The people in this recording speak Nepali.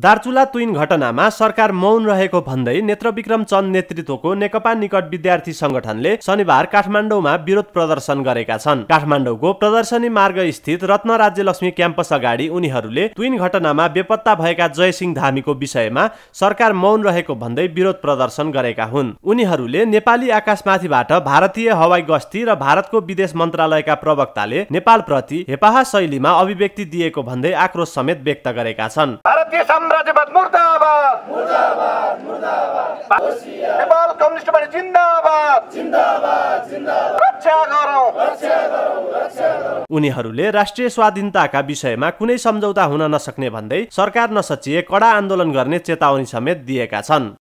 दार्चुला तुइन घटनामा सरकार मौन रहेको भन्दै नेत्रविक्रम चन्द नेतृत्वको नेकपा निकट विद्यार्थी संगठनले शनिबार काठमाडौँमा विरोध प्रदर्शन गरेका छन् काठमाडौँको प्रदर्शनी मार्ग स्थित रत्न लक्ष्मी क्याम्पस अगाडि उनीहरूले तुइन घटनामा बेपत्ता भएका जयसिंह धामीको विषयमा सरकार मौन रहेको भन्दै विरोध प्रदर्शन गरेका हुन् उनीहरूले नेपाली आकाशमाथिबाट भारतीय हवाई गस्ती र भारतको विदेश मन्त्रालयका प्रवक्ताले नेपालप्रति हेपाहा शैलीमा अभिव्यक्ति दिएको भन्दै आक्रोश समेत व्यक्त गरेका छन् भारतीय साम्राज्यवाद मुर्दाबाद नेपाल कम्युनिस्ट पार्टी जिन्दाबाद रक्षा उनीहरूले राष्ट्रिय स्वाधीनताका विषयमा कुनै सम्झौता हुन नसक्ने भन्दै सरकार नसचिए कडा आन्दोलन गर्ने चेतावनी समेत दिएका छन्